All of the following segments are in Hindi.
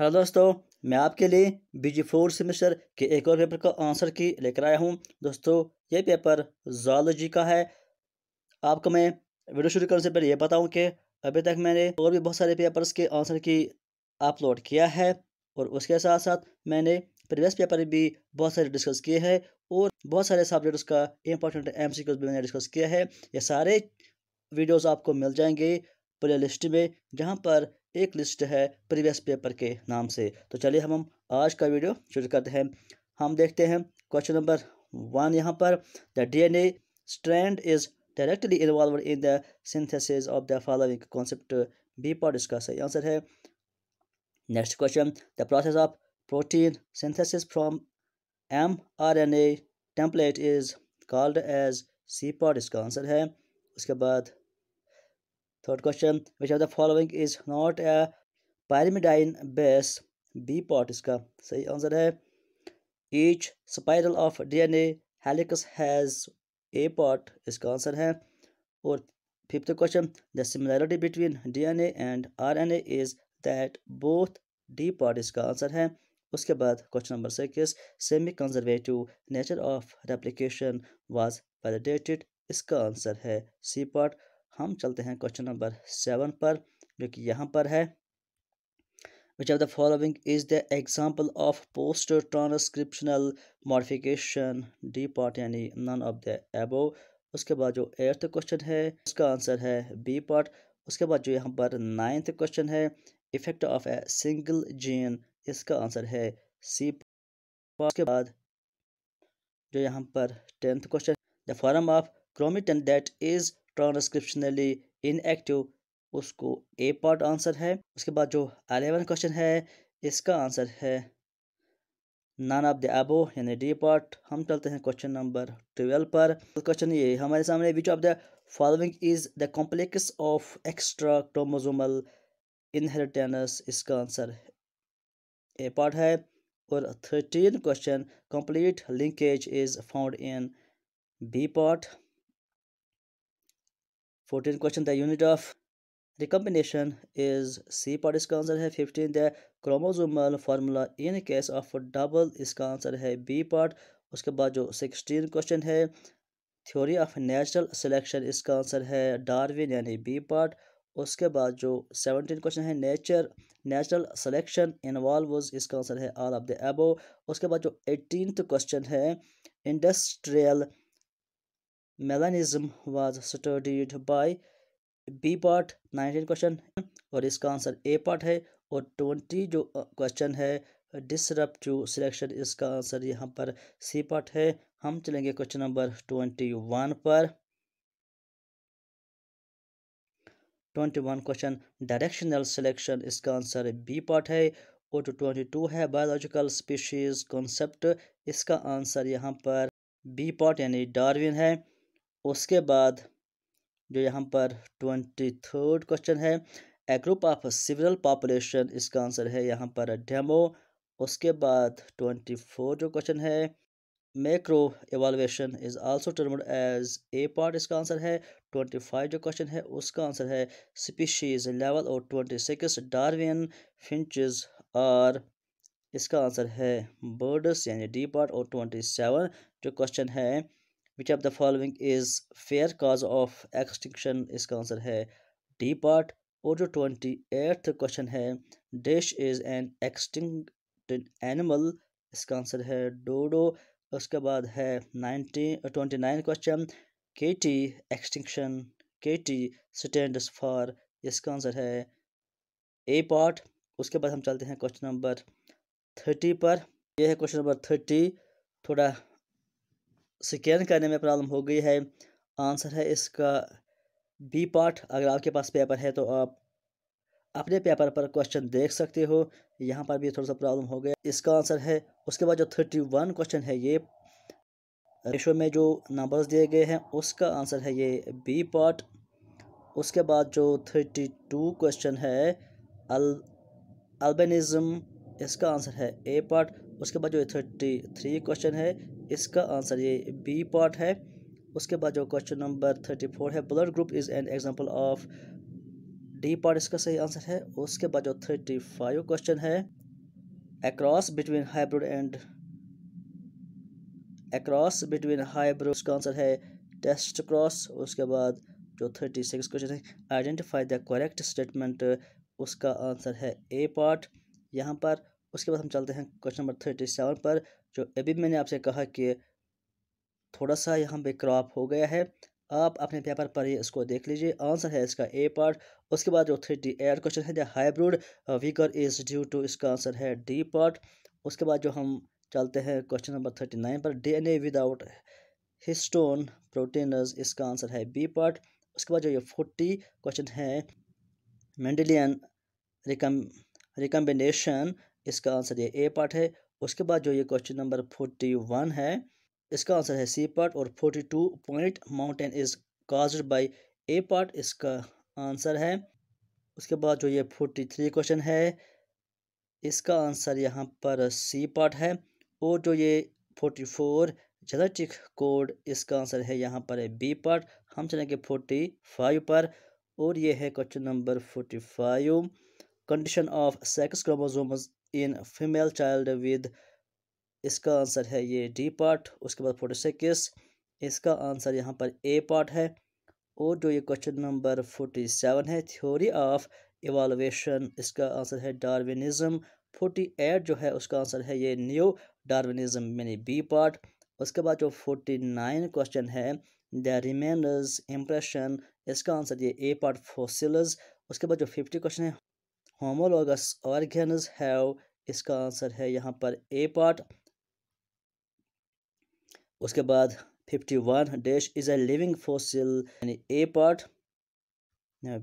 हेलो दोस्तों मैं आपके लिए बी जी फोर सेमेस्टर के एक और पेपर का आंसर की लेकर आया हूं दोस्तों ये पेपर जोलॉजी का है आपको मैं वीडियो शुरू करने से पहले ये बताऊं कि अभी तक मैंने और भी बहुत सारे पेपर्स के आंसर की अपलोड किया है और उसके साथ साथ मैंने प्रीवियस पेपर भी बहुत सारे डिस्कस किए हैं और बहुत सारे सब्जेक्ट उसका इंपॉर्टेंट एम सी भी मैंने डिस्कस किया है ये सारे वीडियोज़ आपको मिल जाएंगे प्ले लिस्ट में जहाँ पर एक लिस्ट है प्रीवियस पेपर के नाम से तो चलिए हम हम आज का वीडियो शुरू करते हैं हम देखते हैं क्वेश्चन नंबर वन यहाँ पर the DNA strand is directly involve in the synthesis of the following concept B part इसका सही आंसर है next question the process of protein synthesis from M R N A template is called as C part इसका आंसर है उसके बाद third question which of the following is not a pyrimidine base B part इसका सही आंसर है each spiral of DNA helix has A part इसका आंसर है और fifth question the similarity between DNA and RNA is that both D part इसका आंसर है उसके बाद question number six semi conservative nature of replication was validated इसका आंसर है सी पॉट हम चलते हैं क्वेश्चन नंबर सेवन पर जो कि यहाँ पर है which of the following is the example of post transcriptional modification D part यानी नन ऑफ द एबो उसके बाद जो एट्थ क्वेश्चन है उसका आंसर है बी पार्ट उसके बाद जो यहाँ पर नाइन्थ क्वेश्चन है effect of a single gene इसका आंसर है सी पार्ट उसके बाद जो यहाँ पर tenth question the form of chromatin that is transcriptionally inactive उसको ए पार्ट आंसर है उसके बाद जो अलेवन क्वेश्चन है इसका आंसर है नान ऑफ द एबो यानी डी पार्ट हम चलते हैं क्वेश्चन नंबर ट्वेल्व पर क्वेश्चन ये हमारे सामने which of the following is the complex of extra chromosomal inheritance इसका आंसर ए पार्ट है और thirteen question complete linkage is found in B part fourteen question the unit of recombination is C part इसका आंसर है fifteen the chromosomal formula in case of double इसका आंसर है बी पार्ट उसके बाद जो सिक्सटीन क्वेश्चन है थ्योरी ऑफ नेचुरल सिलेक्शन इसका आंसर है डार्विन यानी बी पार्ट उसके बाद जो सेवनटीन क्वेश्चन है नेचर नेचुरल सिलेक्शन इन्वॉल्व इसका आंसर है ऑल ऑफ द एबो उसके बाद जो एटीनथ क्वेश्चन है industrial melanism was studied by B part nineteen question और इसका आंसर ए पार्ट है और ट्वेंटी जो क्वेश्चन है डिसरप्टिव सिलेक्शन इसका आंसर यहाँ पर सी पार्ट है हम चलेंगे क्वेश्चन नंबर ट्वेंटी वन पर twenty one question directional selection इसका आंसर बी पार्ट है और जो ट्वेंटी टू है बायोलॉजिकल स्पीशीज कॉन्सेप्ट इसका आंसर यहाँ पर बी पार्ट यानी डार्विन है उसके बाद जो यहाँ पर ट्वेंटी थर्ड क्वेश्चन है a group of civil population इसका आंसर है यहाँ पर डेमो उसके बाद ट्वेंटी फोर जो क्वेश्चन है macro evaluation is also termed as A part इसका आंसर है ट्वेंटी फाइव जो क्वेश्चन है उसका आंसर है स्पीशीज लेवल और twenty six Darwinian finches are इसका आंसर है बर्ड्स यानी डी पार्ट और ट्वेंटी सेवन जो क्वेश्चन है which of the following is fair cause of extinction इसका आंसर है डी पार्ट और जो ट्वेंटी एट्थ क्वेश्चन है this is an extinct animal इसका आंसर है डोडो उसके बाद है nineteen twenty nine question K T extinction K T stand for इसका आंसर है ए पार्ट उसके बाद हम चलते हैं क्वेश्चन नंबर थर्टी पर यह है क्वेश्चन नंबर थर्टी थोड़ा स्कैन करने में प्रॉब्लम हो गई है आंसर है इसका बी पार्ट अगर आपके पास पेपर है तो आप अपने पेपर पर क्वेश्चन देख सकते हो यहाँ पर भी थोड़ा सा प्रॉब्लम हो गया इसका आंसर है उसके बाद जो थर्टी वन क्वेश्चन है ये रेशो में जो नंबर्स दिए गए हैं उसका आंसर है ये बी पार्ट उसके बाद जो थर्टी टू क्वेश्चन है अल अल्बेनिज़म इसका आंसर है ए पार्ट उसके बाद जो थर्टी थ्री क्वेश्चन है इसका आंसर ये बी पार्ट है उसके बाद जो क्वेश्चन नंबर थर्टी फोर है blood group is an example of D part इसका सही आंसर है उसके बाद जो थर्टी फाइव क्वेश्चन है a cross between hybrid and a cross between hybrid उसका आंसर है टेस्ट क्रॉस उसके बाद जो थर्टी सिक्स क्वेश्चन है आइडेंटिफाई द करेक्ट स्टेटमेंट उसका आंसर है ए पार्ट यहाँ पर उसके बाद हम चलते हैं क्वेश्चन नंबर थर्टी सेवन पर जो अभी मैंने आपसे कहा कि थोड़ा सा यहाँ पे क्रॉप हो गया है आप अपने पेपर पर ही इसको देख लीजिए आंसर है इसका ए पार्ट उसके बाद जो थर्टी एट क्वेश्चन है the hybrid weaker is due to इसका आंसर है डी पार्ट उसके बाद जो हम चलते हैं क्वेश्चन नंबर थर्टी नाइन पर D N A without histone proteins इसका आंसर है बी पार्ट उसके बाद जो ये फोर्टी क्वेश्चन है मेंडलियन रिकम रिकम्बिनेशन इसका आंसर ये ए पार्ट है उसके बाद जो ये क्वेश्चन नंबर फोर्टी वन है इसका आंसर है सी पार्ट और forty two point mutation is caused by A part इसका आंसर है उसके बाद जो ये फोर्टी थ्री क्वेश्चन है इसका आंसर यहाँ पर सी पार्ट है और जो ये फोर्टी फोर जेनेटिक कोड इसका आंसर है यहाँ पर है बी पार्ट हम चलेंगे फोर्टी फाइव पर और ये है question number forty five condition of sex chromosome in female child with इसका आंसर है ये डी पार्ट उसके बाद फोर्टी सिक्स इसका आंसर यहाँ पर ए पार्ट है और जो ये क्वेश्चन नंबर फोर्टी सेवन है थ्योरी ऑफ इवालुएशन इसका आंसर है डार्विनिज्म फोर्टी एट जो है उसका आंसर है ये new Darwinism many B part उसके बाद जो फोर्टी नाइन क्वेश्चन है द रिमेनर्स इम्प्रेशन इसका आंसर ये ए पार्ट फोसिलज उसके बाद जो फिफ्टी क्वेश्चन है होमोलोगस ऑर्गेनज हैव इसका आंसर है यहाँ पर ए पार्ट उसके बाद fifty one dash is a living fossil यानी A part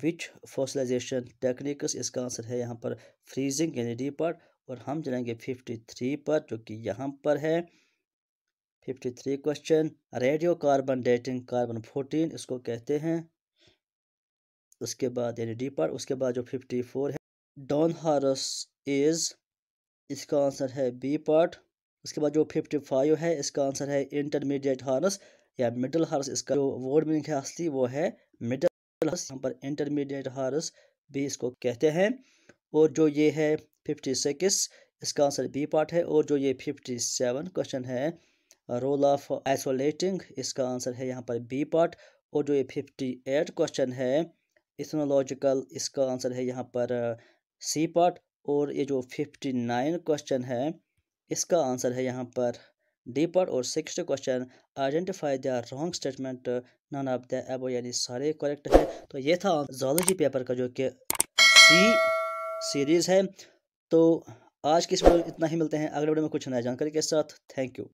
which fossilization techniques इसका आंसर है यहाँ पर फ्रीजिंग यानी डी पार्ट और हम चलेंगे फिफ्टी थ्री पर जो कि यहाँ पर है fifty three question radio carbon dating carbon fourteen इसको कहते हैं उसके बाद यानी डी पार्ट उसके बाद जो फिफ्टी फोर है डॉन हारस इज इसका आंसर है बी पार्ट उसके बाद जो फिफ्टी फाइव है इसका आंसर है इंटरमीडिएट हारस या मिडल हारस इसका जो वर्ड मीनिंग है असली वो है मिडल हारस यहाँ पर इंटरमीडिएट हारस भी इसको कहते हैं और जो ये है फिफ्टी सिक्स इसका आंसर बी पार्ट है और जो ये फिफ्टी सेवन क्वेश्चन है रोल ऑफ आइसोलेटिंग इसका आंसर है यहाँ पर बी पार्ट और जो ये फिफ्टी एट क्वेश्चन है इथनोलॉजिकल इसका आंसर है यहाँ पर सी पार्ट और ये जो फिफ्टी नाइन क्वेश्चन है इसका आंसर है यहाँ पर डी पार्ट और six question identify the wrong statement none of the above यानी सारे करेक्ट है तो ये था जोलॉजी पेपर का जो कि सी सीरीज़ है तो आज की इस वीडियो इतना ही मिलते हैं अगले वीडियो में कुछ नया जानकारी के साथ थैंक यू